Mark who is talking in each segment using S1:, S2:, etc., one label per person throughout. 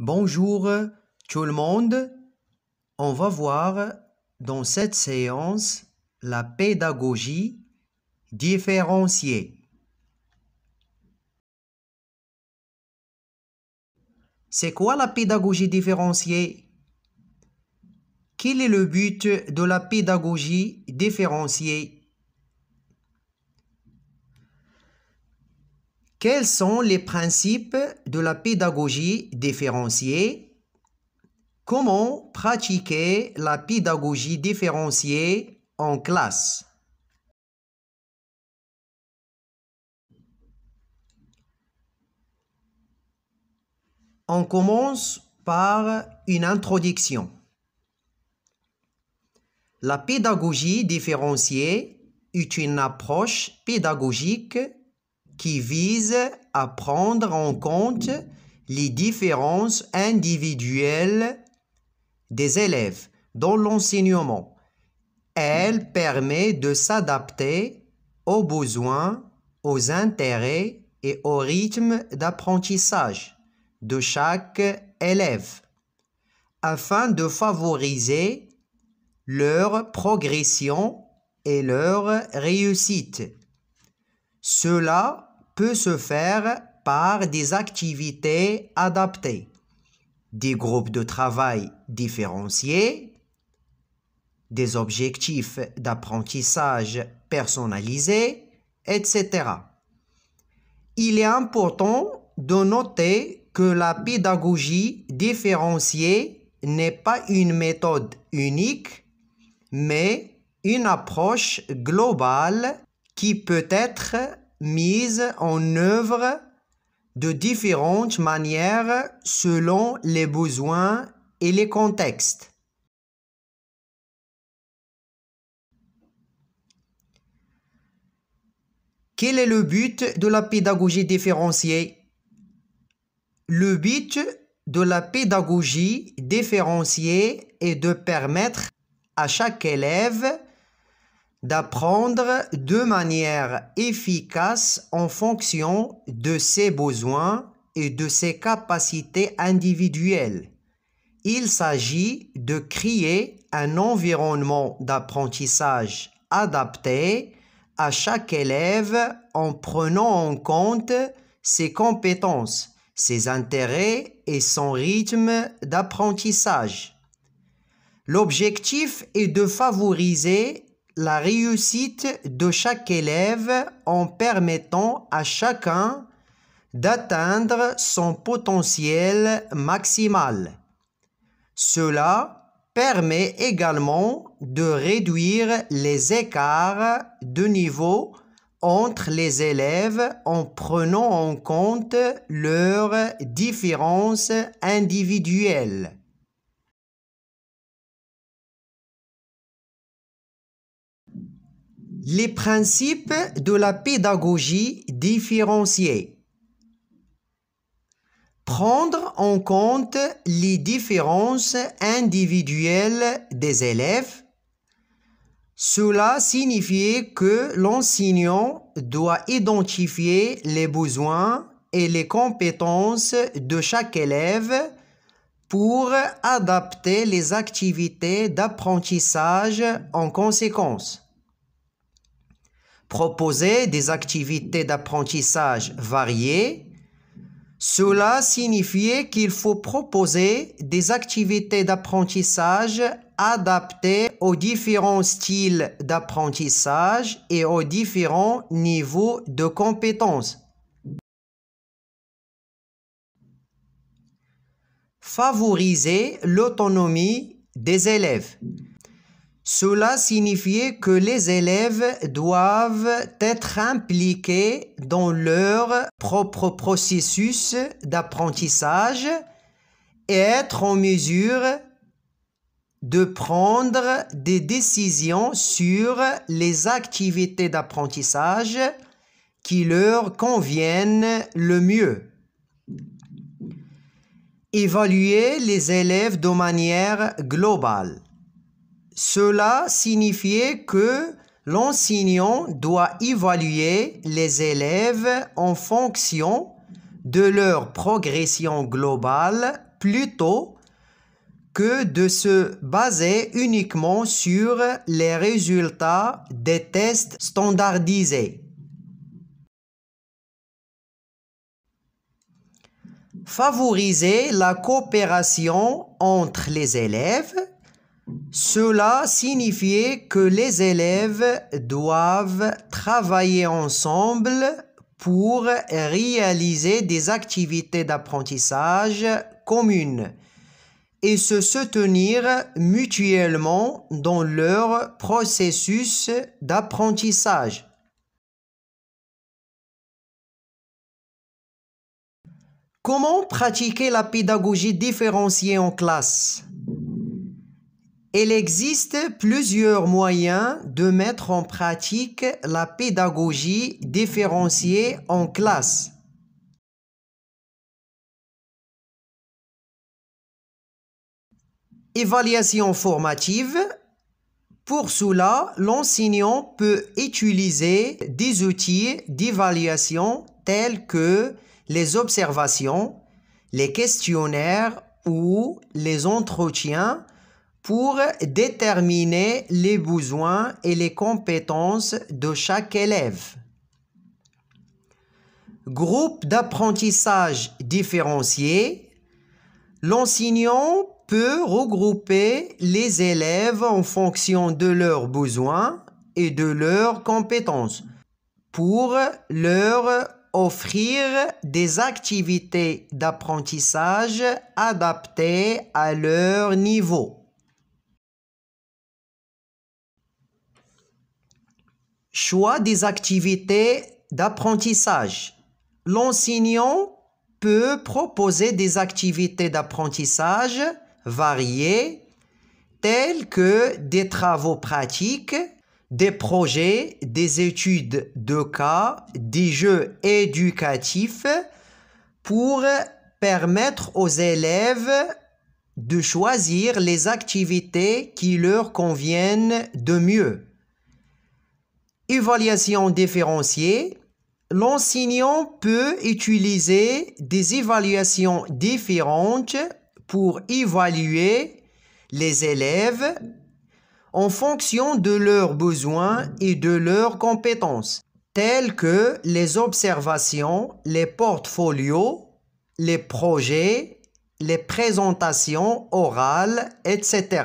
S1: Bonjour tout le monde. On va voir dans cette séance la pédagogie différenciée. C'est quoi la pédagogie différenciée Quel est le but de la pédagogie différenciée Quels sont les principes de la pédagogie différenciée Comment pratiquer la pédagogie différenciée en classe On commence par une introduction. La pédagogie différenciée est une approche pédagogique qui vise à prendre en compte les différences individuelles des élèves dans l'enseignement. Elle permet de s'adapter aux besoins, aux intérêts et au rythme d'apprentissage de chaque élève afin de favoriser leur progression et leur réussite. Cela peut se faire par des activités adaptées, des groupes de travail différenciés, des objectifs d'apprentissage personnalisés, etc. Il est important de noter que la pédagogie différenciée n'est pas une méthode unique, mais une approche globale qui peut être mise en œuvre de différentes manières selon les besoins et les contextes. Quel est le but de la pédagogie différenciée Le but de la pédagogie différenciée est de permettre à chaque élève d'apprendre de manière efficace en fonction de ses besoins et de ses capacités individuelles. Il s'agit de créer un environnement d'apprentissage adapté à chaque élève en prenant en compte ses compétences, ses intérêts et son rythme d'apprentissage. L'objectif est de favoriser la réussite de chaque élève en permettant à chacun d'atteindre son potentiel maximal. Cela permet également de réduire les écarts de niveau entre les élèves en prenant en compte leurs différences individuelles. Les principes de la pédagogie différenciée. Prendre en compte les différences individuelles des élèves. Cela signifie que l'enseignant doit identifier les besoins et les compétences de chaque élève pour adapter les activités d'apprentissage en conséquence proposer des activités d'apprentissage variées. Cela signifie qu'il faut proposer des activités d'apprentissage adaptées aux différents styles d'apprentissage et aux différents niveaux de compétences. Favoriser l'autonomie des élèves. Cela signifiait que les élèves doivent être impliqués dans leur propre processus d'apprentissage et être en mesure de prendre des décisions sur les activités d'apprentissage qui leur conviennent le mieux. Évaluer les élèves de manière globale. Cela signifiait que l'enseignant doit évaluer les élèves en fonction de leur progression globale plutôt que de se baser uniquement sur les résultats des tests standardisés. Favoriser la coopération entre les élèves cela signifiait que les élèves doivent travailler ensemble pour réaliser des activités d'apprentissage communes et se soutenir mutuellement dans leur processus d'apprentissage. Comment pratiquer la pédagogie différenciée en classe il existe plusieurs moyens de mettre en pratique la pédagogie différenciée en classe. Évaluation formative. Pour cela, l'enseignant peut utiliser des outils d'évaluation tels que les observations, les questionnaires ou les entretiens pour déterminer les besoins et les compétences de chaque élève. Groupe d'apprentissage différencié. L'enseignant peut regrouper les élèves en fonction de leurs besoins et de leurs compétences pour leur offrir des activités d'apprentissage adaptées à leur niveau. Choix des activités d'apprentissage. L'enseignant peut proposer des activités d'apprentissage variées telles que des travaux pratiques, des projets, des études de cas, des jeux éducatifs pour permettre aux élèves de choisir les activités qui leur conviennent de mieux. Évaluation différenciée. L'enseignant peut utiliser des évaluations différentes pour évaluer les élèves en fonction de leurs besoins et de leurs compétences, telles que les observations, les portfolios, les projets, les présentations orales, etc.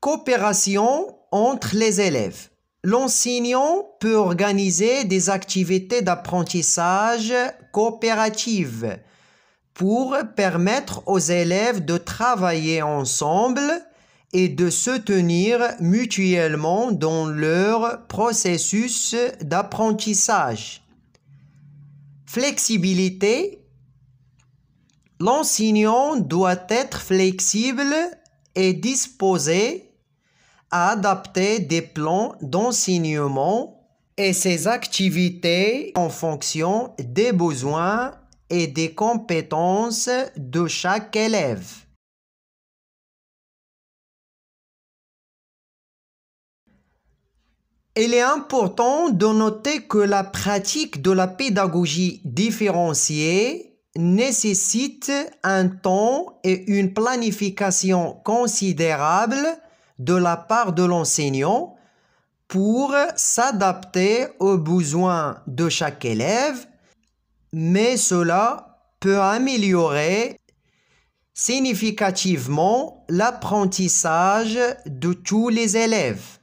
S1: Coopération entre les élèves. L'enseignant peut organiser des activités d'apprentissage coopératives pour permettre aux élèves de travailler ensemble et de se tenir mutuellement dans leur processus d'apprentissage. Flexibilité. L'enseignant doit être flexible et disposé à adapter des plans d'enseignement et ses activités en fonction des besoins et des compétences de chaque élève. Il est important de noter que la pratique de la pédagogie différenciée nécessite un temps et une planification considérables de la part de l'enseignant pour s'adapter aux besoins de chaque élève, mais cela peut améliorer significativement l'apprentissage de tous les élèves.